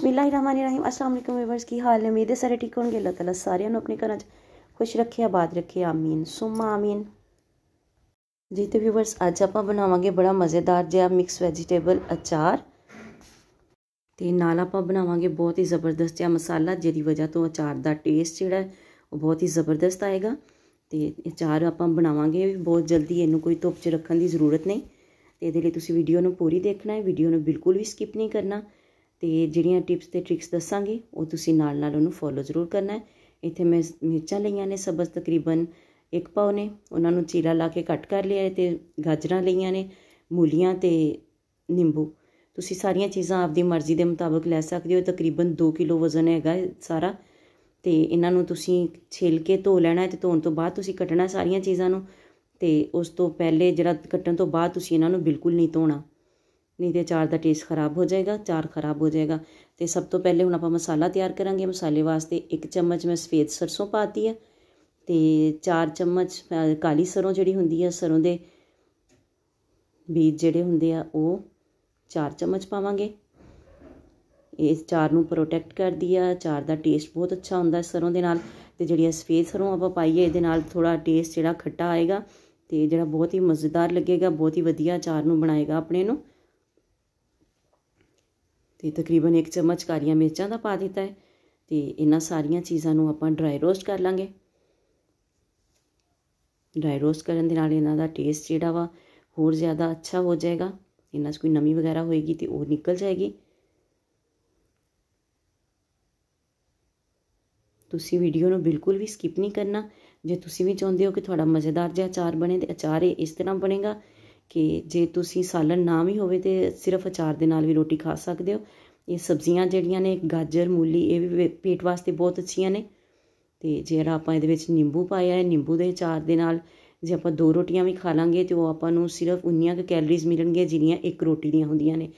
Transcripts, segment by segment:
ਰਹੀਮ ਅਸਲਾਮ ਅਲੈਕੁਮ ਵੀਵਰਸ ਕੀ ਹਾਲ ਹੈ ਉਮੀਦ ਹੈ ਸਾਰੇ ਠੀਕ ਹੋਣਗੇ ਅੱਲਾਹ ਤਾਲਾ ਸਾਰਿਆਂ ਨੂੰ ਆਪਣੇ ਘਰਾਂ 'ਚ ਖੁਸ਼ ਰੱਖੇ ਆਬਾਦ ਰੱਖੇ ਆਮੀਨ ਸੁਮਾ ਆਮੀਨ ਜੀ ਤੇ ਵੀਵਰਸ ਅੱਜ ਆਪਾਂ ਬਣਾਵਾਂਗੇ ਬੜਾ ਮਜ਼ੇਦਾਰ ਜਿਹਾ ਮਿਕਸ ਵੈਜੀਟੇਬਲ ਅਚਾਰ ਤੇ ਨਾਲ ਆਪਾਂ ਬਣਾਵਾਂਗੇ ਬਹੁਤ ਹੀ ਜ਼ਬਰਦਸਤ ਜਿਹਾ ਮਸਾਲਾ ਜਿਹਦੀ ਵਜ੍ਹਾ ਤੋਂ ਅਚਾਰ ਦਾ ਟੇਸਟ ਜਿਹੜਾ ਉਹ ਬਹੁਤ ਹੀ ਜ਼ਬਰਦਸਤ ਆਏਗਾ ਤੇ ਅਚਾਰ ਆਪਾਂ ਬਣਾਵਾਂਗੇ ਬਹੁਤ ਜਲਦੀ ਇਹਨੂੰ ਕੋਈ ਧੁੱਪ 'ਚ ਰੱਖਣ ਦੀ ਜ਼ਰੂਰਤ ਨਹੀਂ ਤੇ ਇਹਦੇ ਲਈ ਤੁਸੀਂ ਵੀਡੀਓ ਨੂੰ ਪੂਰੀ ਦੇਖਣਾ ਹੈ ਵੀਡੀਓ ਨੂੰ ਬਿਲਕੁਲ ਵੀ ਸਕਿਪ ਨਹੀਂ ਕਰਨਾ ਤੇ ਜਿਹੜੀਆਂ ਟਿਪਸ ਤੇ ਟ੍ਰਿਕਸ ਦੱਸਾਂਗੀ ਉਹ ਤੁਸੀਂ ਨਾਲ ਨਾਲ ਉਹਨੂੰ ਫੋਲੋ ਜ਼ਰੂਰ ਕਰਨਾ ਹੈ ਇੱਥੇ ਮੈਂ ਮਿਰਚਾਂ ਲਈਆਂ ਨੇ ਸਬਜ਼ ਤਕਰੀਬਨ ਇੱਕ ਪਾਉ ਨੇ ਉਹਨਾਂ ਨੂੰ ਚੀਲਾ ਲਾ ਕੇ ਕੱਟ ਕਰ ਲਿਆ ਤੇ ਗਾਜਰਾਂ ਲਈਆਂ ਨੇ ਮੂਲੀਆਂ ਤੇ ਨਿੰਬੂ ਤੁਸੀਂ ਸਾਰੀਆਂ ਚੀਜ਼ਾਂ ਆਪਦੀ ਮਰਜ਼ੀ ਦੇ ਮੁਤਾਬਕ ਲੈ ਸਕਦੇ ਹੋ ਤਕਰੀਬਨ 2 ਕਿਲੋ ਵਜ਼ਨ ਹੈਗਾ ਸਾਰਾ ਤੇ ਇਹਨਾਂ ਨੂੰ ਤੁਸੀਂ ਛਿਲ ਕੇ ਧੋ ਲੈਣਾ ਤੇ ਧੋਣ ਤੋਂ ਬਾਅਦ ਤੁਸੀਂ ਕੱਟਣਾ ਸਾਰੀਆਂ ਚੀਜ਼ਾਂ ਨੂੰ ਤੇ ਉਸ ਤੋਂ ਪਹਿਲੇ ਜਿਹੜਾ ਕੱਟਣ ਤੋਂ ਬਾਅਦ ਤੁਸੀਂ ਇਹਨਾਂ ਨੂੰ ਬਿਲਕੁਲ ਨਹੀਂ ਧੋਣਾ ਨਹੀਂ ਤੇ ਚਾਰ ਦਾ ਟੇਸਟ ਖਰਾਬ ਹੋ ਜਾਏਗਾ ਚਾਰ ਖਰਾਬ ਹੋ ਜਾਏਗਾ ਤੇ ਸਭ ਤੋਂ ਪਹਿਲੇ ਹੁਣ ਆਪਾਂ ਮਸਾਲਾ ਤਿਆਰ ਕਰਾਂਗੇ ਮਸਾਲੇ ਵਾਸਤੇ ਇੱਕ ਚਮਚ ਮੈਂ ਸਫੇਦ ਸਰਸੋਂ ਪਾਤੀ ਹੈ ਤੇ ਚਾਰ ਚਮਚ ਕਾਲੀ ਸਰੋਂ ਜਿਹੜੀ ਹੁੰਦੀ ਹੈ ਸਰੋਂ ਦੇ ਬੀਜ ਜਿਹੜੇ ਹੁੰਦੇ ਆ ਉਹ ਚਾਰ ਚਮਚ ਪਾਵਾਂਗੇ ਇਸ ਚਾਰ ਨੂੰ ਪ੍ਰੋਟੈਕਟ ਕਰਦੀ ਆ ਚਾਰ ਦਾ ਟੇਸਟ ਬਹੁਤ ਅੱਛਾ ਹੁੰਦਾ ਹੈ ਸਰੋਂ ਦੇ ਨਾਲ ਤੇ ਜਿਹੜੀ ਸਫੇਦ ਸਰੋਂ ਆਪਾਂ ਪਾਈਏ ਇਹਦੇ ਨਾਲ ਥੋੜਾ ਟੇਸਟ ਜਿਹੜਾ ਖੱਟਾ ਆਏਗਾ ਤੇ ਜਿਹੜਾ ਬਹੁਤ ਹੀ ਮਜ਼ੇਦਾਰ ਲੱਗੇਗਾ ਬਹੁਤ ਹੀ ਵਧੀਆ ਚਾਰ ਨੂੰ ਬਣਾਏਗਾ ਆਪਣੇ ਨੂੰ ਤੇ ਤਕਰੀਬਨ 1 ਚਮਚ ਕਾਰੀਆਂ ਮਿਰਚਾਂ ਦਾ ਪਾ ਦਿੱਤਾ ਹੈ ਤੇ ਇਹਨਾਂ ਸਾਰੀਆਂ ਚੀਜ਼ਾਂ ਨੂੰ ਆਪਾਂ ਡਰਾਈ ਰੋਸਟ ਕਰ ਲਾਂਗੇ ਡਰਾਈ ਰੋਸਟ ਕਰਨ ਦੇ ਨਾਲ ਇਹਨਾਂ ਦਾ ਟੇਸਟ ਜਿਹੜਾ ਵਾ ਹੋਰ ਜ਼ਿਆਦਾ ਅੱਛਾ ਹੋ ਜਾਏਗਾ ਇਹਨਾਂ 'ਚ ਕੋਈ ਨਮੀ ਵਗੈਰਾ ਹੋਏਗੀ ਤੇ ਉਹ ਨਿਕਲ ਜਾਏਗੀ ਤੁਸੀਂ ਵੀਡੀਓ ਨੂੰ ਬਿਲਕੁਲ ਵੀ ਸਕਿਪ ਨਹੀਂ ਕਰਨਾ ਜੇ ਤੁਸੀਂ ਵੀ ਚਾਹੁੰਦੇ ਹੋ ਕਿ ਤੁਹਾਡਾ ਮਜ਼ੇਦਾਰ ਜਿਹਾ ਅਚਾਰ ਬਣੇ ਤੇ ਅਚਾਰ ਇਹ ਇਸ ਤਰ੍ਹਾਂ ਬਣੇਗਾ ਕਿ ਜੇ ਤੁਸੀਂ ਸਾਲਨ ਨਾ ਵੀ ਹੋਵੇ ਤੇ ਸਿਰਫ ਅਚਾਰ ਦੇ ਨਾਲ ਵੀ ਰੋਟੀ ਖਾ ਸਕਦੇ ਹੋ ਇਹ ਸਬਜ਼ੀਆਂ ਜਿਹੜੀਆਂ ਨੇ ਗਾਜਰ ਮੂਲੀ ਇਹ ਵੀ ਪੇਟ ਵਾਸਤੇ ਬਹੁਤ ਅੱਛੀਆਂ ਨੇ ਤੇ ਜਿਹੜਾ ਆਪਾਂ ਇਹਦੇ ਵਿੱਚ ਨਿੰਬੂ ਪਾਇਆ ਹੈ ਨਿੰਬੂ ਦੇ ਅਚਾਰ ਦੇ ਨਾਲ ਜੇ ਆਪਾਂ ਦੋ ਰੋਟੀਆਂ ਵੀ ਖਾ ਲਾਂਗੇ ਤੇ ਉਹ ਆਪਾਂ ਨੂੰ ਸਿਰਫ ਉਨੀਆਂ ਕੁ ਕੈਲਰੀਜ਼ ਮਿਲਣਗੀਆਂ ਜਿੰਨੀਆਂ ਇੱਕ ਰੋਟੀ ਦੀਆਂ ਹੁੰਦੀਆਂ ਨੇ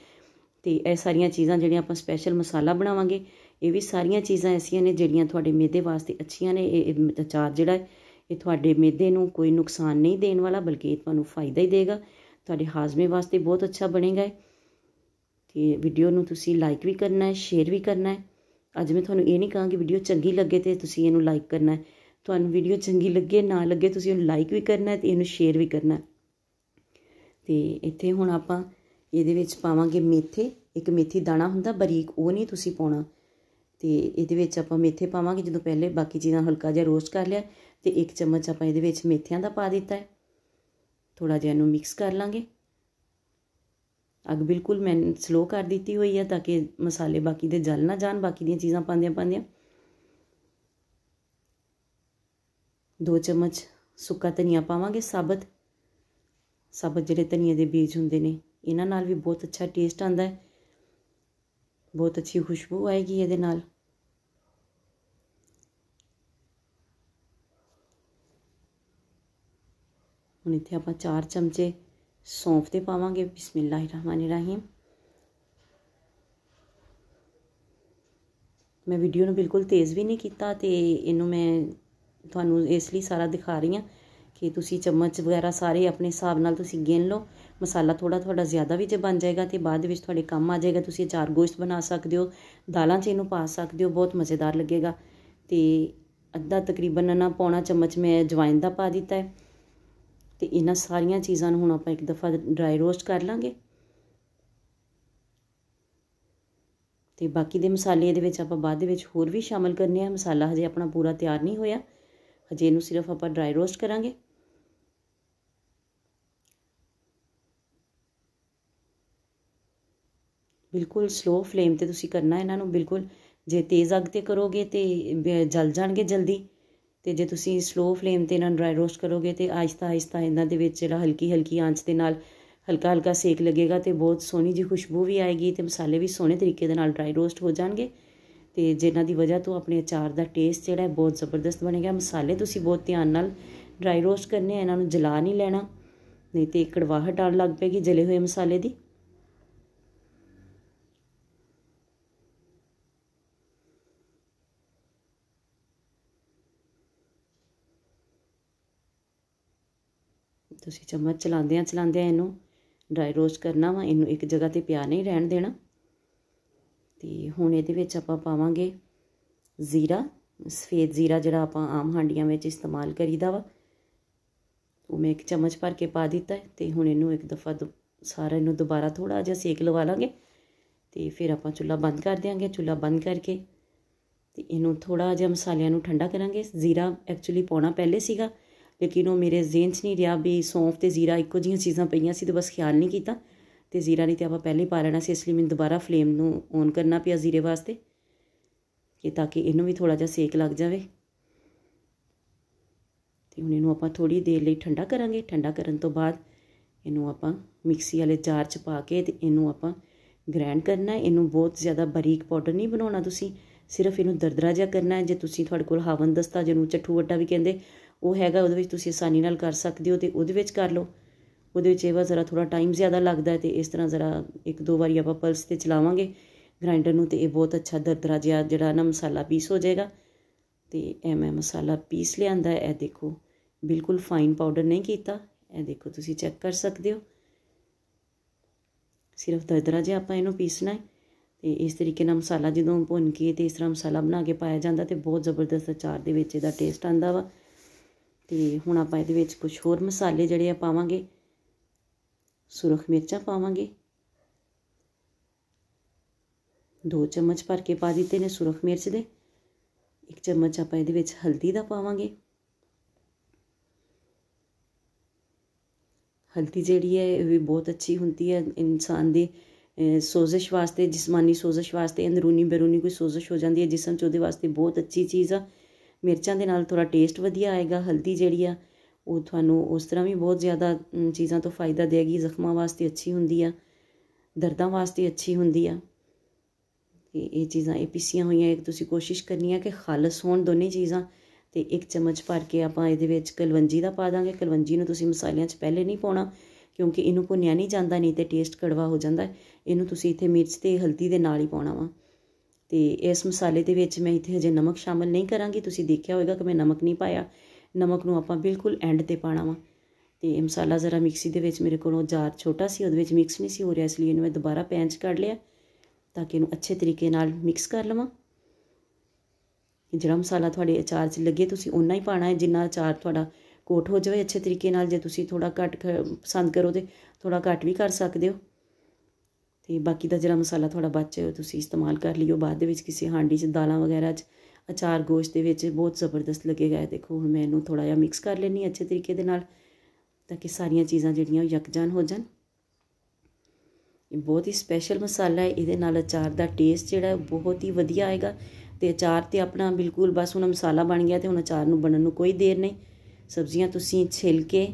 ਤੇ ਇਹ ਸਾਰੀਆਂ ਚੀਜ਼ਾਂ ਜਿਹੜੀਆਂ ਆਪਾਂ ਸਪੈਸ਼ਲ ਮਸਾਲਾ ਬਣਾਵਾਂਗੇ ਇਹ ਵੀ ਸਾਰੀਆਂ ਚੀਜ਼ਾਂ ਐਸੀਆਂ ਨੇ ਜਿਹੜੀਆਂ ਤੁਹਾਡੇ ਮਿਹਦੇ ਵਾਸਤੇ ਅੱਛੀਆਂ ਨੇ ਇਹ ਅਚਾਰ ਜਿਹੜਾ ਹੈ ਇਹ ਤੁਹਾਡੇ ਮਿਹਦੇ ਨੂੰ ਕੋਈ ਨੁਕਸਾਨ ਨਹੀਂ ਦੇਣ ਵਾਲਾ ਬਲਕਿ ਇਹ ਤੁਹਾਨੂੰ ਫਾਇਦਾ ਹੀ ਦੇਗਾ ਤੁਹਾਡੇ ਹਾਜ਼ਮੇ ਵਾਸਤੇ ਬਹੁਤ ਅੱਛਾ ਬਣੇਗਾ ਤੇ ਵੀਡੀਓ ਨੂੰ ਤੁਸੀਂ ਲਾਈਕ ਵੀ ਕਰਨਾ ਹੈ ਸ਼ੇਅਰ ਵੀ ਕਰਨਾ ਹੈ ਅੱਜ ਮੈਂ ਤੁਹਾਨੂੰ ਇਹ ਨਹੀਂ ਕਹਾਂਗੀ ਵੀਡੀਓ ਚੰਗੀ ਲੱਗੇ ਤੇ ਤੁਸੀਂ ਇਹਨੂੰ ਲਾਈਕ ਕਰਨਾ ਹੈ ਤੁਹਾਨੂੰ ਵੀਡੀਓ ਚੰਗੀ ਲੱਗੇ ਨਾ ਲੱਗੇ ਤੁਸੀਂ ਇਹਨੂੰ ਲਾਈਕ ਵੀ ਕਰਨਾ ਹੈ ਤੇ ਇਹਨੂੰ ਸ਼ੇਅਰ ਵੀ ਕਰਨਾ ਤੇ ਇੱਥੇ ਹੁਣ ਆਪਾਂ ਇਹਦੇ ਵਿੱਚ ਪਾਵਾਂਗੇ ਮੇਥੇ ਇੱਕ ਮੇਥੀ ਦਾਣਾ ਹੁੰਦਾ ਬਰੀਕ ਉਹ ਨਹੀਂ ਤੁਸੀਂ ਪਾਉਣਾ ਤੇ ਇਹਦੇ ਵਿੱਚ ਆਪਾਂ ਮੇਥੇ ਪਾਵਾਂਗੇ ਜਦੋਂ ਪਹਿਲੇ ਬਾਕੀ ਚੀਜ਼ਾਂ ਹਲਕਾ ਜਿਹਾ ਰੋਸਟ ਕਰ ਲਿਆ ਤੇ ਇੱਕ ਚਮਚ ਆਪਾਂ ਇਹਦੇ ਵਿੱਚ ਮੇਥਿਆਂ ਦਾ ਪਾ ਦਿੱਤਾ ਹੈ ਥੋੜਾ ਜਿਹਾ ਇਹਨੂੰ ਮਿਕਸ ਕਰ ਲਾਂਗੇ ਅੱਗ ਬਿਲਕੁਲ ਮੈਂ ਸਲੋ ਕਰ ਦਿੱਤੀ ਹੋਈ ਹੈ ਤਾਂ ਕਿ ਮਸਾਲੇ ਬਾਕੀ ਦੇ ਜਲ ਨਾ ਜਾਣ ਬਾਕੀ ਦੀਆਂ ਚੀਜ਼ਾਂ ਪਾਉਂਦਿਆਂ ਪਾਉਂਦਿਆਂ ਦੋ ਚਮਚ ਸੁੱਕਾ ਧਨੀਆ ਪਾਵਾਂਗੇ ਸਾਬਤ ਸਾਬਤ ਜਿਹੜੇ ਧਨੀਏ ਦੇ ਬੀਜ ਹੁੰਦੇ ਨੇ ਇਹਨਾਂ ਨਾਲ ਵੀ ਬਹੁਤ ਅੱਛਾ ਟੇਸਟ ਆਉਂਦਾ ਹੈ बहुत अच्छी खुशबू आएगी ये हम इतने आप चार चमचे सौंफ दे पावे बिस्मिल्ला रहमान इराहीम मैं वीडियो में बिल्कुल तेज़ भी नहीं किया तो इनू मैं थानू इसलिए सारा दिखा रही हूँ ਕਿ ਤੁਸੀਂ ਚਮਚ ਵਗੈਰਾ ਸਾਰੇ ਆਪਣੇ ਹਿਸਾਬ ਨਾਲ ਤੁਸੀਂ ਗਿਣ ਲਓ ਮਸਾਲਾ ਥੋੜਾ ਥੋੜਾ ਜ਼ਿਆਦਾ ਵੀ ਜੇ ਬਣ ਜਾਏਗਾ ਤੇ ਬਾਅਦ ਵਿੱਚ ਤੁਹਾਡੇ ਕੰਮ ਆ ਜਾਏਗਾ ਤੁਸੀਂ ਚਾਰ ਗੋਸ਼ਤ ਬਣਾ ਸਕਦੇ ਹੋ ਦਾਲਾਂ 'ਚ ਇਹਨੂੰ ਪਾ ਸਕਦੇ ਹੋ ਬਹੁਤ ਮਜ਼ੇਦਾਰ ਲੱਗੇਗਾ ਤੇ ਅੱਧਾ ਤਕਰੀਬਨ ਨਾ ਪੌਣਾ ਚਮਚ ਮੈਂ ਜਵਾਇਨ ਦਾ ਪਾ ਦਿੱਤਾ ਹੈ ਤੇ ਇਹਨਾਂ ਸਾਰੀਆਂ ਚੀਜ਼ਾਂ ਨੂੰ ਹੁਣ ਆਪਾਂ ਇੱਕ ਦਫਾ ਡਰਾਈ ਰੋਸਟ ਕਰ ਲਾਂਗੇ ਤੇ ਬਾਕੀ ਦੇ ਮਸਾਲੇ ਇਹਦੇ ਵਿੱਚ ਆਪਾਂ ਬਾਅਦ ਦੇ ਵਿੱਚ ਹੋਰ ਵੀ ਸ਼ਾਮਲ ਕਰਨੇ ਆ ਮਸਾਲਾ ਹਜੇ ਆਪਣਾ ਪੂਰਾ ਤਿਆਰ ਨਹੀਂ ਹੋਇਆ ਹਜੇ ਇਹਨੂੰ ਸਿਰਫ ਆਪਾਂ ਡਰਾਈ ਰੋਸਟ ਕਰਾਂਗੇ ਬਿਲਕੁਲ ਸਲੋ ਫਲੇਮ ਤੇ ਤੁਸੀਂ ਕਰਨਾ ਇਹਨਾਂ ਨੂੰ ਬਿਲਕੁਲ ਜੇ ਤੇਜ਼ ਅੱਗ ਤੇ ਕਰੋਗੇ ਤੇ ਜਲ ਜਾਣਗੇ ਜਲਦੀ ਤੇ ਜੇ ਤੁਸੀਂ ਸਲੋ ਫਲੇਮ ਤੇ ਇਹਨਾਂ ਨੂੰ ਡਰਾਈ ਰੋਸਟ ਕਰੋਗੇ ਤੇ ਆਹਿਸਤਾ ਆਹਿਸਤਾ ਇਹਨਾਂ ਦੇ ਵਿੱਚ ਜਿਹੜਾ ਹਲਕੀ ਹਲਕੀ ਆਂਚ ਦੇ ਨਾਲ ਹਲਕਾ ਹਲਕਾ ਸੇਕ ਲੱਗੇਗਾ ਤੇ ਬਹੁਤ ਸੋਹਣੀ ਜੀ ਖੁਸ਼ਬੂ ਵੀ ਆਏਗੀ ਤੇ ਮਸਾਲੇ ਵੀ ਸੋਹਣੇ ਤਰੀਕੇ ਦੇ ਨਾਲ ਡਰਾਈ ਰੋਸਟ ਹੋ ਜਾਣਗੇ ਤੇ ਜਿਨ੍ਹਾਂ ਦੀ ਵਜ੍ਹਾ ਤੋਂ ਆਪਣੇ ਅਚਾਰ ਦਾ ਟੇਸਟ ਜਿਹੜਾ ਬਹੁਤ ਜ਼ਬਰਦਸਤ ਬਣੇਗਾ ਮਸਾਲੇ ਤੁਸੀਂ ਬਹੁਤ ਧਿਆਨ ਨਾਲ ਡਰਾਈ ਰੋਸਟ ਕਰਨੇ ਇਹਨਾਂ ਨੂੰ ਜਲਾ ਨਹੀਂ ਲੈਣਾ ਨਹੀਂ ਤੇ ਕੜਵਾਹਟ ਆਣ ਲੱਗ ਪੈਗੀ ਜਲੇ ਹੋਏ ਮਸਾਲੇ ਦੀ ਤੁਸੀਂ ਚਮਚ ਚਲਾਉਂਦੇ ਆ ਚਲਾਉਂਦੇ ਆ ਇਹਨੂੰ ਡਰਾਈ ਰੋਸਟ ਕਰਨਾ ਵਾ ਇਹਨੂੰ ਇੱਕ ਜਗ੍ਹਾ ਤੇ ਪਿਆ ਨਹੀਂ ਰਹਿਣ ਦੇਣਾ ਤੇ ਹੁਣ ਇਹਦੇ ਵਿੱਚ ਆਪਾਂ ਪਾਵਾਂਗੇ ਜ਼ੀਰਾ ਸਫੇਦ ਜ਼ੀਰਾ ਜਿਹੜਾ ਆਪਾਂ ਆਮ ਹਾਂਡੀਆਂ ਵਿੱਚ ਇਸਤੇਮਾਲ ਕਰੀਦਾ ਵਾ ਉਹ ਮੈਂ ਇੱਕ ਚਮਚ ਭਰ ਕੇ ਪਾ ਦਿੱਤਾ ਤੇ ਹੁਣ ਇਹਨੂੰ ਇੱਕ ਦਫਾ ਸਾਰਾ ਇਹਨੂੰ ਦੁਬਾਰਾ ਥੋੜਾ ਜਿਹਾ ਸੇਕ ਲਵਾ ਲਾਂਗੇ ਤੇ ਫਿਰ ਆਪਾਂ ਚੁੱਲ੍ਹਾ ਬੰਦ ਕਰ ਦਿਆਂਗੇ ਚੁੱਲ੍ਹਾ ਬੰਦ ਕਰਕੇ ਤੇ ਇਹਨੂੰ ਥੋੜਾ ਜਿਹਾ ਮਸਾਲਿਆਂ ਨੂੰ ਠੰਡਾ ਕਰਾਂਗੇ ਜ਼ੀਰਾ ਐਕਚੁਅਲੀ ਪਾਉਣਾ ਪਹਿਲੇ ਸੀਗਾ ਲੇਕਿਨ ਉਹ ਮੇਰੇ ਜ਼ਿਹਨ 'ਚ ਨਹੀਂ ਰਿਹਾ ਵੀ ਸੌਂਫ ਤੇ ਜ਼ੀਰਾ ਇੱਕੋ ਜਿਹੀਆਂ ਚੀਜ਼ਾਂ ਪਈਆਂ ਸੀ ਤੇ ਬਸ ਖਿਆਲ ਨਹੀਂ ਕੀਤਾ ਤੇ ਜ਼ੀਰਾ ਨਹੀਂ ਤੇ ਆਪਾਂ ਪਹਿਲੇ ਪਾ ਲੈਣਾ ਸੀ ਇਸ ਲਈ ਮੈਨੂੰ ਦੁਬਾਰਾ ਫਲੇਮ ਨੂੰ ਔਨ ਕਰਨਾ ਪਿਆ ਜ਼ੀਰੇ ਵਾਸਤੇ ਕਿ ਤਾਂ ਕਿ ਇਹਨੂੰ ਵੀ ਥੋੜਾ ਜਿਹਾ ਸੇਕ ਲੱਗ ਜਾਵੇ ਤੇ ਹੁਣ ਇਹਨੂੰ ਆਪਾਂ ਥੋੜੀ ਦੇਰ ਲਈ ਠੰਡਾ ਕਰਾਂਗੇ ਠੰਡਾ ਕਰਨ ਤੋਂ ਬਾਅਦ ਇਹਨੂੰ ਆਪਾਂ ਮਿਕਸੀ ਵਾਲੇ ਜਾਰ 'ਚ ਪਾ ਕੇ ਤੇ ਇਹਨੂੰ ਆਪਾਂ ਗ੍ਰੈਂਡ ਕਰਨਾ ਇਹਨੂੰ ਬਹੁਤ ਜ਼ਿਆਦਾ ਬਰੀਕ ਪਾਊਡਰ ਨਹੀਂ ਬਣਾਉਣਾ ਤੁਸੀਂ ਸਿਰਫ ਇਹਨੂੰ ਦਰਦਰਾ ਜਿਹਾ ਕਰਨਾ ਹੈ ਜੇ ਤੁਸੀਂ ਤੁਹਾਡੇ ਕੋਲ ਹਵਨ ਦਸਤਾ ਜਿਹਨੂੰ ਚੱਠੂ ਵੱਟਾ ਵੀ ਕਹਿੰਦੇ ਉਹ ਹੈਗਾ ਉਹਦੇ ਵਿੱਚ ਤੁਸੀਂ ਆਸਾਨੀ ਨਾਲ ਕਰ ਸਕਦੇ ਹੋ ਤੇ ਉਹਦੇ ਵਿੱਚ ਕਰ ਲਓ ਉਹਦੇ ਵਿੱਚ ਇਹ ਵਾ ਜ਼ਰਾ ਥੋੜਾ ਟਾਈਮ ਜ਼ਿਆਦਾ ਲੱਗਦਾ ਹੈ ਤੇ ਇਸ ਤਰ੍ਹਾਂ ਜ਼ਰਾ ਇੱਕ ਦੋ ਵਾਰੀ ਆਪਾਂ ਪਲਸ ਤੇ ਚਲਾਵਾਂਗੇ ਗ੍ਰਾਈਂਡਰ ਨੂੰ ਤੇ ਇਹ ਬਹੁਤ ਅੱਛਾ ਦਰਦਰਾ ਜਿਹਾ ਜਿਹੜਾ ਨਾ ਮਸਾਲਾ ਪੀਸ ਹੋ ਜਾਏਗਾ ਤੇ ਐ ਮੈਂ ਮਸਾਲਾ ਪੀਸ ਲਿਆਂਦਾ ਇਹ ਦੇਖੋ ਬਿਲਕੁਲ ਫਾਈਨ ਪਾਊਡਰ ਨਹੀਂ ਕੀਤਾ ਇਹ ਦੇਖੋ ਤੁਸੀਂ ਚੈੱਕ ਕਰ ਸਕਦੇ ਹੋ ਸਿਰਫ ਦਰਦਰਾ ਜਿਹਾ ਆਪਾਂ ਇਹਨੂੰ ਪੀਸਣਾ ਹੈ ਇਸ ਤਰੀਕੇ ਨਾਲ ਮਸਾਲਾ ਜਦੋਂ ਭੁੰਨ ਕੇ ਤੇ ਇਸ ਤਰ੍ਹਾਂ ਮਸਾਲਾ ਬਣਾ ਕੇ ਪਾਇਆ ਜਾਂਦਾ ਤੇ ਬਹੁਤ ਜ਼ਬਰਦਸਤ ਅਚਾਰ ਦੇ ਵਿੱਚ ਇਹਦਾ ਟੇਸਟ ਆਂਦਾ ਵਾ ਤੇ ਹੁਣ ਆਪਾਂ ਇਹਦੇ ਵਿੱਚ ਕੁਝ ਹੋਰ ਮਸਾਲੇ ਜਿਹੜੇ ਆ ਪਾਵਾਂਗੇ ਸੁਰਖ ਮਿਰਚਾਂ ਪਾਵਾਂਗੇ ਦੋ ਚਮਚ ਭਰ ਕੇ ਪਾ ਦਿੱਤੇ ਨੇ ਸੁਰਖ ਮਿਰਚ ਦੇ ਇੱਕ ਚਮਚ ਆਪਾਂ ਇਹਦੇ ਵਿੱਚ ਹਲਦੀ ਦਾ ਪਾਵਾਂਗੇ ਹਲਦੀ ਜਿਹੜੀ ਹੈ ਇਹ ਵੀ ਬਹੁਤ ਅੱਛੀ ਹੁੰਦੀ ਹੈ ਇਨਸਾਨ ਦੇ ਸੋਜ਼ਿਸ਼ ਵਾਸਤੇ ਜਿਸਮਾਨੀ ਸੋਜ਼ਿਸ਼ ਵਾਸਤੇ ਅੰਦਰੂਨੀ ਬਰੂਨੀ ਕੋਈ ਸੋਜ਼ਿਸ਼ ਹੋ ਜਾਂਦੀ ਹੈ ਜਿਸਮ 'ਚ ਉਹਦੇ ਵਾਸਤੇ ਬਹੁਤ ਅੱਛੀ ਚੀਜ਼ ਆ ਮਿਰਚਾਂ ਦੇ ਨਾਲ ਥੋੜਾ ਟੇਸਟ ਵਧੀਆ ਆਏਗਾ ਹਲਦੀ ਜਿਹੜੀ ਆ ਉਹ ਤੁਹਾਨੂੰ ਉਸ ਤਰ੍ਹਾਂ ਵੀ ਬਹੁਤ ਜ਼ਿਆਦਾ ਚੀਜ਼ਾਂ ਤੋਂ ਫਾਇਦਾ ਦੇਗੀ ਜ਼ਖਮਾਂ ਵਾਸਤੇ ਅੱਛੀ ਹੁੰਦੀ ਆ ਦਰਦਾਂ ਵਾਸਤੇ ਅੱਛੀ ਹੁੰਦੀ ਆ ਤੇ ਇਹ ਚੀਜ਼ਾਂ ਇਹ ਪੀਸੀਆਂ ਹੋਈਆਂ ਇੱਕ ਤੁਸੀਂ ਕੋਸ਼ਿਸ਼ ਕਰਨੀ ਆ ਕਿ ਖਾਲਸ ਹੋਣ ਦੋਨੇ ਚੀਜ਼ਾਂ ਤੇ ਇੱਕ ਚਮਚ ਭਰ ਕੇ ਆਪਾਂ ਇਹਦੇ ਵਿੱਚ ਕਲਵੰਜੀ ਦਾ ਪਾ ਦਾਂਗੇ ਕਲਵੰਜੀ ਨੂੰ ਤੁਸੀਂ ਮਸਾਲਿਆਂ 'ਚ ਪਹਿਲੇ ਨਹੀਂ ਪਾਉਣਾ ਕਿਉਂਕਿ ਇਹਨੂੰ ਭੁੰਨਿਆ ਨਹੀਂ ਜਾਂਦਾ ਨਹੀਂ ਤੇ ਟੇਸਟ ਕੜਵਾ ਹੋ ਜਾਂਦਾ ਇਹਨੂੰ ਤੁਸੀਂ ਇੱਥੇ ਮਿਰਚ ਤੇ ਹਲਦੀ ਦੇ ਨਾਲ ਹੀ ਪਾਉਣਾ ਵਾ ਤੇ ਇਸ ਮਸਾਲੇ ਦੇ ਵਿੱਚ ਮੈਂ ਇੱਥੇ ਹਜੇ ਨਮਕ ਸ਼ਾਮਲ ਨਹੀਂ ਕਰਾਂਗੀ ਤੁਸੀਂ ਦੇਖਿਆ ਹੋਵੇਗਾ ਕਿ ਮੈਂ ਨਮਕ ਨਹੀਂ ਪਾਇਆ ਨਮਕ ਨੂੰ ਆਪਾਂ ਬਿਲਕੁਲ ਐਂਡ ਤੇ ਪਾਣਾ ਵਾ ਤੇ ਇਹ ਮਸਾਲਾ ਜ਼ਰਾ ਮਿਕਸੀ ਦੇ ਵਿੱਚ ਮੇਰੇ ਕੋਲੋਂ ਜਾਰ ਛੋਟਾ ਸੀ ਉਹਦੇ ਵਿੱਚ ਮਿਕਸ ਨਹੀਂ ਸੀ ਹੋ ਰਿਹਾ ਇਸ ਲਈ ਇਹਨੂੰ ਮੈਂ ਦੁਬਾਰਾ ਪੈਨ 'ਚ ਕੱਢ ਲਿਆ ਤਾਂ ਕਿ ਇਹਨੂੰ ਅੱਛੇ ਤਰੀਕੇ ਨਾਲ ਮਿਕਸ ਕਰ ਲਵਾਂ ਜਿਹੜਾ ਮਸਾਲਾ ਤੁਹਾਡੇ ਅਚਾਰ 'ਚ ਲੱਗੇ ਤੁਸੀਂ ਉਨਾ ਹੀ ਪਾਣਾ ਹੈ ਜਿੰਨਾ ਅਚਾਰ ਤੁਹਾਡਾ ਕੋਟ ਹੋ ਜਾਵੇ ਅੱਛੇ ਤਰੀਕੇ ਨਾਲ ਜੇ ਤੁਸੀਂ ਥੋੜਾ ਘੱਟ ਪਸੰਦ ਕਰੋ ਤੇ ਥੋੜਾ ਘੱਟ ਵੀ ਕਰ ਸਕਦੇ ਹੋ ਤੇ ਬਾਕੀ ਦਾ ਜਿਹੜਾ ਮਸਾਲਾ ਥੋੜਾ ਬਚ ਤੁਸੀਂ ਇਸਤੇਮਾਲ ਕਰ ਲਿਓ ਬਾਅਦ ਦੇ ਵਿੱਚ ਕਿਸੇ ਹਾਂਡੀ 'ਚ ਦਾਲਾਂ ਵਗੈਰਾ 'ਚ ਅਚਾਰ ਗੋਸ਼ਤ ਦੇ ਵਿੱਚ ਬਹੁਤ ਜ਼ਬਰਦਸਤ ਲੱਗੇਗਾ ਇਹ ਦੇਖੋ ਹੁਣ ਮੈਂ ਇਹਨੂੰ ਥੋੜਾ ਜਿਹਾ ਮਿਕਸ ਕਰ ਲੈਣੀ ਅੱਛੇ ਤਰੀਕੇ ਦੇ ਨਾਲ ਤਾਂ ਕਿ ਸਾਰੀਆਂ ਚੀਜ਼ਾਂ ਜਿਹੜੀਆਂ ਉਹ ਯਕਜਾਨ ਹੋ ਜਾਣ ਇਹ ਬਹੁਤ ਹੀ ਸਪੈਸ਼ਲ ਮਸਾਲਾ ਹੈ ਇਹਦੇ ਨਾਲ ਅਚਾਰ ਦਾ ਟੇਸਟ ਜਿਹੜਾ ਬਹੁਤ ਹੀ ਵਧੀਆ ਆਏਗਾ ਤੇ ਅਚਾਰ ਤੇ ਆਪਣਾ ਬਿਲਕੁਲ ਬਸ ਹੁਣ ਮਸਾਲਾ ਬਣ ਗਿਆ ਤੇ ਹੁਣ ਅਚਾਰ ਨੂੰ ਬਣਨ ਨੂੰ ਕੋਈ ਦੇਰ ਨਹੀਂ ਸਬਜ਼ੀਆਂ ਤੁਸੀਂ ਛਿਲ ਕੇ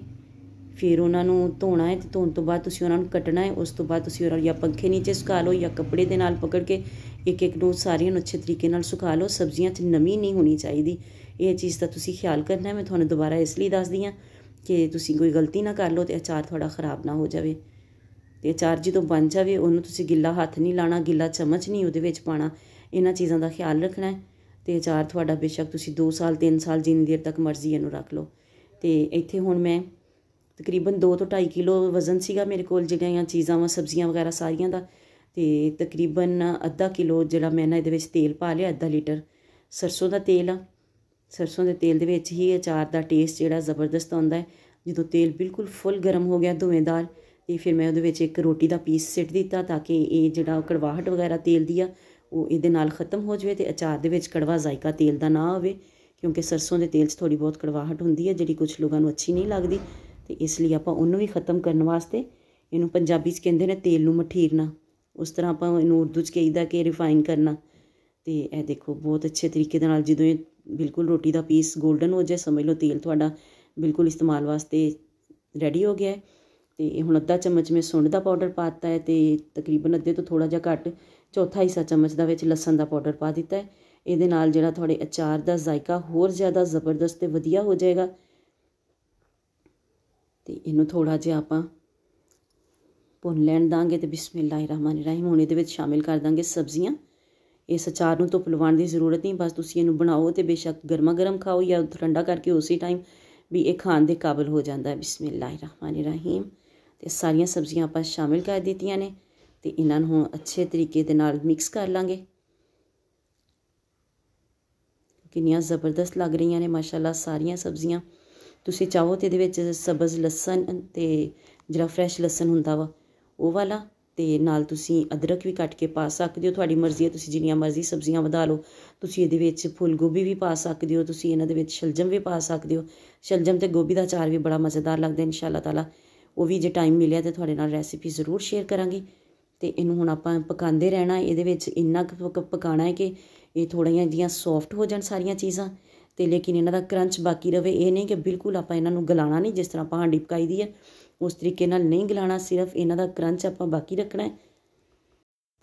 ਫਿਰ ਉਹਨਾਂ ਨੂੰ ਧੋਣਾ ਹੈ ਤੇ ਧੋਣ ਤੋਂ ਬਾਅਦ ਤੁਸੀਂ ਉਹਨਾਂ ਨੂੰ ਕੱਟਣਾ ਹੈ ਉਸ ਤੋਂ ਬਾਅਦ ਤੁਸੀਂ ਉਹਨਾਂ ਨੂੰ ਜਾਂ ਪੰਖੇ ਨੀਚੇ ਸੁਕਾ ਲਓ ਜਾਂ ਕੱਪੜੇ ਦੇ ਨਾਲ ਪਕੜ ਕੇ ਇੱਕ ਇੱਕ ਨੂੰ ਸਾਰੀਆਂ ਨੂੰ ਅੱਛੇ ਤਰੀਕੇ ਨਾਲ ਸੁਕਾ ਲਓ ਸਬਜ਼ੀਆਂ 'ਚ ਨਮੀ ਨਹੀਂ ਹੋਣੀ ਚਾਹੀਦੀ ਇਹ ਚੀਜ਼ ਦਾ ਤੁਸੀਂ ਖਿਆਲ ਕਰਨਾ ਮੈਂ ਤੁਹਾਨੂੰ ਦੁਬਾਰਾ ਇਸ ਲਈ ਦੱਸਦੀ ਹਾਂ ਕਿ ਤੁਸੀਂ ਕੋਈ ਗਲਤੀ ਨਾ ਕਰ ਲਓ ਤੇ ਅਚਾਰ ਤੁਹਾਡਾ ਖਰਾਬ ਨਾ ਹੋ ਜਾਵੇ ਤੇ ਅਚਾਰ ਜਦੋਂ ਬਣ ਜਾਵੇ ਉਹਨੂੰ ਤੁਸੀਂ ਗਿੱਲਾ ਹੱਥ ਨਹੀਂ ਲਾਣਾ ਗਿੱਲਾ ਚਮਚ ਨਹੀਂ ਉਹਦੇ ਵਿੱਚ ਪਾਣਾ ਇਹਨਾਂ ਚੀਜ਼ਾਂ ਦਾ ਖਿਆਲ ਰੱਖਣਾ ਤੇ ਅਚਾਰ ਤੁਹਾਡਾ ਬੇਸ਼ੱਕ ਤੁਸੀਂ 2 ਸਾਲ 3 ਸਾਲ ਜਿੰਨੀ ਦੇਰ ਤੱਕ ਮਰਜ਼ੀ ਇਹਨੂੰ ਰੱਖ ਲਓ ਤੇ ਇੱਥੇ ਹੁਣ ਮੈਂ ਤਕਰੀਬਨ 2 ਤੋਂ 2.5 ਕਿਲੋ ਵਜ਼ਨ ਸੀਗਾ ਮੇਰੇ ਕੋਲ ਜਿਹੜੀਆਂ ਚੀਜ਼ਾਂ ਵਾ ਸਬਜ਼ੀਆਂ ਵਗੈਰਾ ਸਾਰੀਆਂ ਦਾ ਤੇ ਤਕਰੀਬਨ ਅੱਧਾ ਕਿਲੋ ਜਿਹੜਾ ਮੈਂ ਨਾ ਇਹਦੇ ਵਿੱਚ ਤੇਲ ਪਾ ਲਿਆ ਅੱਧਾ ਲੀਟਰ ਸਰਸੋਂ ਦਾ ਤੇਲ ਆ ਸਰਸੋਂ ਦੇ ਤੇਲ ਦੇ ਵਿੱਚ ਹੀ ਅਚਾਰ ਦਾ ਟੇਸਟ ਜਿਹੜਾ ਜ਼ਬਰਦਸਤ ਆਉਂਦਾ ਹੈ ਜਦੋਂ ਤੇਲ ਬਿਲਕੁਲ ਫੁੱਲ ਗਰਮ ਹੋ ਗਿਆ ਧੂਏਦਾਰ ਤੇ ਫਿਰ ਮੈਂ ਉਹਦੇ ਵਿੱਚ ਇੱਕ ਰੋਟੀ ਦਾ ਪੀਸ ਸਿੱਟ ਦਿੱਤਾ ਤਾਂ ਕਿ ਇਹ ਜਿਹੜਾ ਕੜਵਾਹਟ ਵਗੈਰਾ ਤੇਲ ਦੀ ਆ ਉਹ ਇਹਦੇ ਨਾਲ ਖਤਮ ਹੋ ਜਵੇ ਤੇ ਅਚਾਰ ਦੇ ਵਿੱਚ ਕੜਵਾ ਜ਼ਾਇਕਾ ਤੇਲ ਦਾ ਨਾ ਆਵੇ ਕਿਉਂਕਿ ਸਰਸੋਂ ਦੇ ਤੇਲ 'ਚ ਥੋੜੀ ਬਹੁਤ ਕੜਵਾਹਟ ਹੁੰਦੀ ਹੈ ਜਿਹੜੀ ਕੁਝ ਲੋਕਾਂ ਨੂੰ ਅੱਛੀ ਨਹੀਂ ਲੱਗਦੀ ਤੇ ਇਸ ਲਈ ਆਪਾਂ ਉਹਨੂੰ ਵੀ ਖਤਮ ਕਰਨ ਵਾਸਤੇ ਇਹਨੂੰ ਪੰਜਾਬੀ 'ਚ ਕਹਿੰਦੇ ਨੇ ਤੇਲ ਨੂੰ ਮਠੀਰਨਾ ਉਸ ਤਰ੍ਹਾਂ ਆਪਾਂ ਇਹਨੂੰ ਉਰਦੂ 'ਚ ਕਹੀਦਾ ਕਿ ਰਿਫਾਈਨ ਕਰਨਾ ਤੇ ਇਹ ਦੇਖੋ ਬਹੁਤ ਅੱਛੇ ਤਰੀਕੇ ਦੇ ਨਾਲ ਜਦੋਂ ਇਹ ਬਿਲਕੁਲ ਰੋਟੀ ਦਾ ਪੀਸ 골ਡਨ ਹੋ ਜਾਏ ਸਮਝ ਲਓ ਤੇਲ ਤੁਹਾਡਾ ਬਿਲਕੁਲ ਇਸਤੇਮਾਲ ਵਾਸਤੇ ਰੈਡੀ ਹੋ ਗਿਆ ਤੇ ਇਹ ਹੁਣ ਅੱਧਾ ਚਮਚ ਮੈਂ ਸੁੰਡ ਦਾ ਪਾਊਡਰ ਪਾਤਾ ਹੈ ਤੇ ਤਕਰੀਬਨ ਅੱਧੇ ਤੋਂ ਥੋੜਾ ਜਿਹਾ ਘੱਟ ਚੌਥਾ ਹਿੱਸਾ ਚਮਚ ਦਾ ਵਿੱਚ ਲਸਣ ਦਾ ਪਾਊਡਰ ਪਾ ਦਿੱਤਾ ਹੈ ਇਹਦੇ ਨਾਲ ਜਿਹੜਾ ਤੁਹਾਡੇ ਅਚਾਰ ਦਾ ਜ਼ਾਇਕਾ ਹੋਰ ਜ਼ਿਆਦਾ ਜ਼ਬਰਦਸਤ ਤੇ ਵਧੀਆ ਹੋ ਜਾਏਗਾ ਤੇ ਇਹਨੂੰ ਥੋੜਾ ਜਿਹਾ ਆਪਾਂ ਭੁੰਨ ਲੈਣ ਦਾਂਗੇ ਤੇ ਰਹੀਮ ਹੁਣ ਇਹਦੇ ਵਿੱਚ ਸ਼ਾਮਿਲ ਕਰ ਦਾਂਗੇ ਸਬਜ਼ੀਆਂ ਇਸ ਅਚਾਰ ਨੂੰ ਧੁੱਪ ਲਵਾਉਣ ਦੀ ਜ਼ਰੂਰਤ ਨਹੀਂ ਬਸ ਤੁਸੀਂ ਇਹਨੂੰ ਬਣਾਓ ਤੇ ਬੇਸ਼ੱਕ ਗਰਮਾ ਗਰਮ ਖਾਓ ਜਾਂ ਠੰਡਾ ਕਰਕੇ ਉਸੇ ਟਾਈਮ ਵੀ ਇਹ ਖਾਣ ਦੇ ਕਾਬਿਲ ਹੋ ਜਾਂਦਾ ਹੈ ਰਹੀਮ ਤੇ ਸਾਰੀਆਂ ਸਬਜ਼ੀਆਂ ਆਪਾਂ ਸ਼ਾਮਿਲ ਕਰ ਦਿੱਤੀਆਂ ਨੇ ਤੇ ਇਹਨਾਂ ਨੂੰ ਅੱਛੇ ਤਰੀਕੇ ਦੇ ਨਾਲ ਮਿਕਸ ਕਰ ਲਾਂਗੇ ਕਿੰਨੀਆਂ ਜ਼ਬਰਦਸਤ ਲੱਗ ਰਹੀਆਂ ਨੇ ਮਾਸ਼ਾਅੱਲਾ ਸਾਰੀਆਂ ਸਬਜ਼ੀਆਂ ਤੁਸੀਂ ਚਾਹੋ ਤੇ ਇਹਦੇ ਵਿੱਚ ਸਬਜ਼ ਲਸਣ ਤੇ ਜਿਹੜਾ ਫਰੈਸ਼ ਲਸਣ ਹੁੰਦਾ ਵਾ ਉਹ ਵਾਲਾ ਤੇ ਨਾਲ ਤੁਸੀਂ ਅਦਰਕ ਵੀ ਕੱਟ ਕੇ ਪਾ ਸਕਦੇ ਹੋ ਤੁਹਾਡੀ ਮਰਜ਼ੀ ਹੈ ਤੁਸੀਂ ਜਿੰਨੀਆਂ ਮਰਜ਼ੀ ਸਬਜ਼ੀਆਂ ਵਧਾ ਲਓ ਤੁਸੀਂ ਇਹਦੇ ਵਿੱਚ ਫੁੱਲ ਗੋਭੀ ਵੀ ਪਾ ਸਕਦੇ ਹੋ ਤੁਸੀਂ ਇਹਨਾਂ ਦੇ ਵਿੱਚ ਸ਼ਲਜਮ ਵੀ ਪਾ ਸਕਦੇ ਹੋ ਸ਼ਲਜਮ ਤੇ ਗੋਭੀ ਦਾ ਚਾਰ ਵੀ ਬੜਾ ਮਜ਼ੇਦਾਰ ਲੱਗਦਾ ਇਨਸ਼ਾਅੱਲਾ ਤਾਲਾ ਉਹ ਵੀ ਜੇ ਟਾਈਮ ਮਿਲਿਆ ਤੇ ਤੁਹਾਡੇ ਨਾਲ ਰੈਸਿਪੀ ਜ਼ਰੂਰ ਸ਼ੇਅਰ ਕਰਾਂਗੀ ਤੇ ਇਹਨੂੰ ਹੁਣ ਆਪਾਂ ਪਕਾਉਂਦੇ ਰਹਿਣਾ ਇਹਦੇ ਵਿੱਚ ਇੰਨਾ ਕੁ ਪਕਾਣਾ ਹੈ ਕਿ ਇਹ ਥੋੜੀਆਂ ਜੀਆਂ ਸੌਫਟ ਹੋ ਜਾਣ ਸਾਰੀਆਂ ਚੀਜ਼ਾਂ ਤੇ ਲੇਕਿਨ ਇਹਨਾਂ ਦਾ ਕਰੰਚ ਬਾਕੀ ਰਵੇ ਇਹ ਨਹੀਂ ਕਿ ਬਿਲਕੁਲ ਆਪਾਂ ਇਹਨਾਂ ਨੂੰ ਗਲਾਣਾ ਨਹੀਂ ਜਿਸ ਤਰ੍ਹਾਂ ਆਪਾਂ ਹਾਂਡੀ ਪਕਾਈ ਦੀ ਹੈ ਉਸ ਤਰੀਕੇ ਨਾਲ ਨਹੀਂ ਗਲਾਣਾ ਸਿਰਫ ਇਹਨਾਂ ਦਾ ਕਰੰਚ ਆਪਾਂ ਬਾਕੀ ਰੱਖਣਾ ਹੈ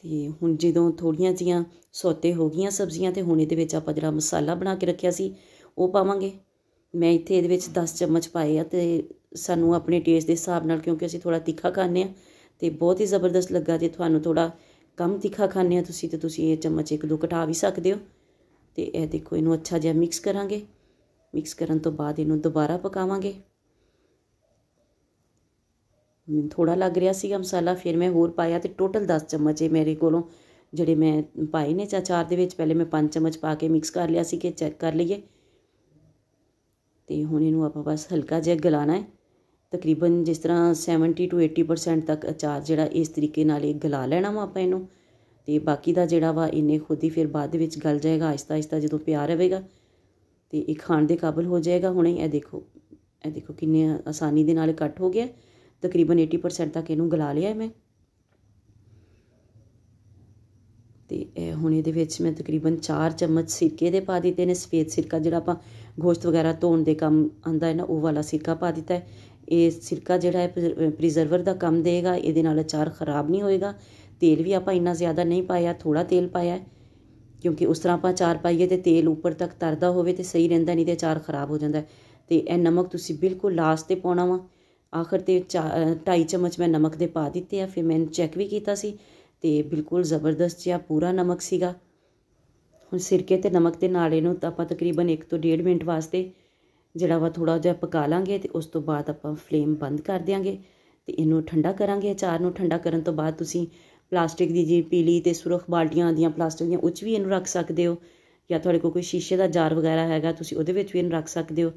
ਤੇ ਹੁਣ ਜਦੋਂ ਥੋੜੀਆਂ ਜੀਆਂ ਸੌਤੇ ਹੋ ਗਈਆਂ ਸਬਜ਼ੀਆਂ ਤੇ ਹੁਣ ਇਹਦੇ ਵਿੱਚ ਆਪਾਂ ਜਿਹੜਾ ਮਸਾਲਾ ਬਣਾ ਕੇ ਰੱਖਿਆ ਸੀ ਉਹ ਪਾਵਾਂਗੇ ਮੈਂ ਇੱਥੇ ਇਹਦੇ ਵਿੱਚ 10 ਚਮਚ ਪਾਏ ਆ ਤੇ ਸਾਨੂੰ ਆਪਣੇ ਟੇਸਟ ਦੇ ਹਿਸਾਬ ਨਾਲ ਕਿਉਂਕਿ ਅਸੀਂ ਥੋੜਾ ਤਿੱਖਾ ਖਾਣੇ ਆ ਤੇ ਬਹੁਤ ਹੀ ਜ਼ਬਰਦਸਤ ਲੱਗਾ ਜੇ ਤੁਹਾਨੂੰ ਥੋੜਾ ਕਮ ਤਿੱਖਾ ਖਾਣੇ ਆ ਤੁਸੀਂ ਤੇ ਤੁਸੀਂ ਇਹ ਚਮਚ ਇੱਕ ਦੋ ਘਟਾ ਵੀ ਸਕਦੇ ਹੋ ਤੇ ਇਹ ਦੇਖੋ ਇਹਨੂੰ ਅੱਛਾ ਜਿਹਾ ਮਿਕਸ ਕਰਾਂਗੇ ਮਿਕਸ ਕਰਨ ਤੋਂ ਬਾਅਦ ਇਹਨੂੰ ਦੁਬਾਰਾ ਪਕਾਵਾਂਗੇ ਥੋੜਾ ਲੱਗ ਰਿਹਾ ਸੀਗਾ ਮਸਾਲਾ ਫਿਰ ਮੈਂ ਹੋਰ ਪਾਇਆ ਤੇ ਟੋਟਲ 10 ਚਮਚ ਇਹ ਮੇਰੇ ਕੋਲੋਂ ਜਿਹੜੇ ਮੈਂ ਪਾਏ ਨੇ ਚਾਚਾਰ ਦੇ ਵਿੱਚ ਪਹਿਲੇ ਮੈਂ 5 ਚਮਚ ਪਾ ਕੇ ਮਿਕਸ ਕਰ ਲਿਆ ਸੀ ਕਿ ਚੈੱਕ ਕਰ ਲਈਏ ਤੇ ਹੁਣ ਇਹਨੂੰ ਆਪਾਂ ਬਸ ਹਲਕਾ ਜਿਹਾ ਗਲਾਣਾ ਹੈ ਤਕਰੀਬਨ ਜਿਸ ਤਰ੍ਹਾਂ 70 ਤੋਂ 80% ਤੱਕ ਅਚਾਰ ਜਿਹੜਾ ਇਸ ਤਰੀਕੇ ਨਾਲ ਇਹ ਗਲਾ ਲੈਣਾ ਵਾ ਆਪਾਂ ਇਹਨੂੰ ਤੇ ਬਾਕੀ ਦਾ ਜਿਹੜਾ ਵਾ ਇਹਨੇ ਖੁਦ ਹੀ ਫਿਰ ਬਾਅਦ ਵਿੱਚ ਗਲ ਜਾਏਗਾ ਆਇਸਤਾ ਆਇਸਤਾ ਜਦੋਂ ਪਿਆਰ ਹੋਵੇਗਾ ਤੇ ਇਹ ਖਾਣ ਦੇ ਕਾਬਿਲ ਹੋ ਜਾਏਗਾ ਹੁਣੇ ਇਹ ਦੇਖੋ ਇਹ ਦੇਖੋ ਕਿੰਨੇ ਆਸਾਨੀ ਦੇ ਨਾਲ ਕੱਟ ਹੋ ਗਿਆ ਤਕਰੀਬਨ 80% ਤੱਕ ਇਹਨੂੰ ਗਲਾ ਲਿਆ ਮੈਂ ਤੇ ਇਹ ਹੁਣ ਇਹਦੇ ਵਿੱਚ ਮੈਂ ਤਕਰੀਬਨ 4 ਚਮਚ ਸਿਰਕੇ ਦੇ ਪਾ ਦਿੱਤੇ ਨੇ ਸਫੇਦ ਸਿਰਕਾ ਜਿਹੜਾ ਆਪਾਂ ਗੋਸ਼ਤ ਵਗੈਰਾ ਧੋਣ ਦੇ ਕੰਮ ਆਂਦਾ ਹੈ ਨਾ ਉਹ ਵਾਲਾ ਸਿਰਕਾ ਪਾ ਦਿੱਤਾ ਹੈ ਇਹ ਸਿਰਕਾ ਜਿਹੜਾ ਹੈ ਪ੍ਰੀਜ਼ਰਵਰ ਦਾ ਕੰਮ ਦੇਗਾ ਇਹਦੇ ਨਾਲ ਅਚਾਰ ਖਰਾਬ ਨਹੀਂ ਹੋਏਗਾ ਤੇਲ ਵੀ ਆਪਾਂ ਇੰਨਾ ਜ਼ਿਆਦਾ ਨਹੀਂ ਪਾਇਆ ਥੋੜਾ ਤੇਲ ਪਾਇਆ ਕਿਉਂਕਿ ਉਸ ਤਰ੍ਹਾਂ ਆਪਾਂ ਚਾਰ ਪਾਈਏ ਤੇ ਤੇਲ ਉੱਪਰ ਤੱਕ ਤਰਦਾ ਹੋਵੇ ਤੇ ਸਹੀ ਰਹਿੰਦਾ ਨਹੀਂ ਤੇ ਅਚਾਰ ਖਰਾਬ ਹੋ ਜਾਂਦਾ ਤੇ ਇਹ ਨਮਕ ਤੁਸੀਂ ਬਿਲਕੁਲ ਲਾਸਟ ਤੇ ਪਾਉਣਾ ਵਾ ਆਖਰ ਤੇ 2.5 ਚਮਚ ਮੈਂ ਨਮਕ ਦੇ ਪਾ ਦਿੱਤੇ ਆ ਫਿਰ ਮੈਂ ਚੈੱਕ ਵੀ ਕੀਤਾ ਸੀ ਤੇ ਬਿਲਕੁਲ ਜ਼ਬਰਦਸਤ ਜਿਹਾ ਪੂਰਾ ਨਮਕ ਸੀਗਾ ਹੁਣ ਸਿਰਕੇ ਤੇ ਨਮਕ ਦੇ ਨਾਲ ਇਹਨੂੰ ਆਪਾਂ ਤਕਰੀਬਨ 1 ਤੋਂ 1.5 ਮਿੰਟ ਵਾਸਤੇ ਜਿਹੜਾ ਵਾ ਥੋੜਾ ਜਿਹਾ ਪਕਾ ਲਾਂਗੇ ਤੇ ਉਸ ਤੋਂ ਬਾਅਦ ਆਪਾਂ ਫਲੇਮ ਬੰਦ ਕਰ ਦਿਆਂਗੇ ਤੇ ਇਹਨੂੰ ਠੰਡਾ ਕਰਾਂਗੇ ਅਚਾਰ ਨੂੰ ਠੰਡਾ ਕਰਨ ਤੋਂ ਬਾਅਦ ਤੁਸੀਂ ਪਲਾਸਟਿਕ ਦੀ ਜੀ ਪੀਲੀ ਤੇ ਸੁਰਖ ਬਾਲਟੀਆਂ ਆਉਂਦੀਆਂ ਪਲਾਸਟਿਕ ਦੀਆਂ ਉੱਚ ਵੀ ਇਹਨੂੰ ਰੱਖ ਸਕਦੇ ਹੋ ਜਾਂ ਤੁਹਾਡੇ ਕੋਲ ਕੋਈ ਸ਼ੀਸ਼ੇ ਦਾ ਜਾਰ ਵਗੈਰਾ ਹੈਗਾ ਤੁਸੀਂ ਉਹਦੇ ਵਿੱਚ ਵੀ ਇਹਨੂੰ ਰੱਖ ਸਕਦੇ ਹੋ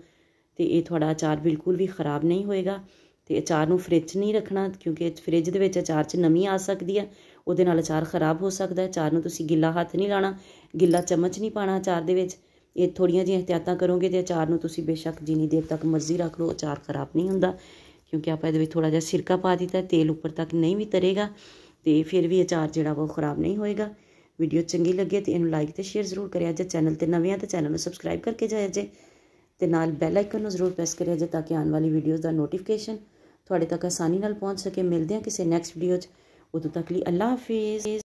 ਤੇ ਇਹ ਤੁਹਾਡਾ ਅਚਾਰ ਬਿਲਕੁਲ ਵੀ ਖਰਾਬ ਨਹੀਂ ਹੋਏਗਾ ਤੇ ਅਚਾਰ ਨੂੰ ਫ੍ਰਿਜ 'ਚ ਨਹੀਂ ਰੱਖਣਾ ਕਿਉਂਕਿ ਫ੍ਰਿਜ ਦੇ ਵਿੱਚ ਅਚਾਰ 'ਚ ਨਮੀ ਆ ਸਕਦੀ ਹੈ ਉਹਦੇ ਨਾਲ ਅਚਾਰ ਖਰਾਬ ਹੋ ਸਕਦਾ ਹੈ ਅਚਾਰ ਨੂੰ ਤੁਸੀਂ ਗਿੱਲਾ ਹੱਥ ਨਹੀਂ ਲਾਣਾ ਗਿੱਲਾ ਚਮਚ ਨਹੀਂ ਪਾਣਾ ਅਚਾਰ ਦੇ ਵਿੱਚ ਇਹ ਥੋੜੀਆਂ ਜਿਹੀਆਂ ਇhtiyatਾਂ ਕਰੋਗੇ ਤੇ ਅਚਾਰ ਨੂੰ ਤੁਸੀਂ ਬੇਸ਼ੱਕ ਜਿੰਨੀ ਦੇਰ ਤੱਕ ਮਰਜ਼ੀ ਰੱਖ ਲਓ ਅਚਾਰ ਖਰਾਬ ਨਹੀਂ ਹੁੰਦਾ ਕਿਉਂਕਿ ਆਪਾਂ ਇਹਦੇ ਵਿੱਚ ਥੋੜਾ ਜਿਹਾ ਸਿਰਕਾ ਪਾ ਦਿੱਤਾ ਤੇਲ ਉੱਪਰ ਤੱਕ ਨਹੀਂ ਵੀ ਤਰੇਗਾ ਤੇ ਫਿਰ ਵੀ ਅਚਾਰ ਜਿਹੜਾ ਉਹ ਖਰਾਬ ਨਹੀਂ ਹੋਏਗਾ ਵੀਡੀਓ ਚੰਗੀ ਲੱਗੇ ਤੇ ਇਹਨੂੰ ਲਾਈਕ ਤੇ ਸ਼ੇਅਰ ਜ਼ਰੂਰ ਕਰਿਆ ਜੇ ਚੈਨਲ ਤੇ ਨਵੇਂ ਆ ਤਾਂ ਚੈਨਲ ਨੂੰ ਸਬਸਕ੍ਰਾਈਬ ਕਰਕੇ ਜਾਇਆ ਜੇ ਤੇ ਨਾਲ ਬੈਲ ਆਈਕਨ ਨੂੰ ਜ਼ਰੂਰ ਪ੍ਰੈਸ ਕਰਿਆ ਜੇ ਤਾਂ ਕਿ ਆਉਣ ਵਾਲੀ ਵੀਡੀਓਜ਼ ਦਾ ਨੋਟੀਫਿਕੇਸ਼ਨ ਤੁਹਾਡੇ ਤੱਕ ਆਸਾਨੀ ਨਾਲ ਪਹੁੰਚ ਸਕੇ ਮਿਲਦੇ ਹਾਂ ਕਿਸੇ ਨੈਕਸਟ ਵੀਡੀਓ 'ਚ ਉਦੋਂ ਤੱਕ ਲਈ ਅੱਲਾ ਹਾਫਿਜ਼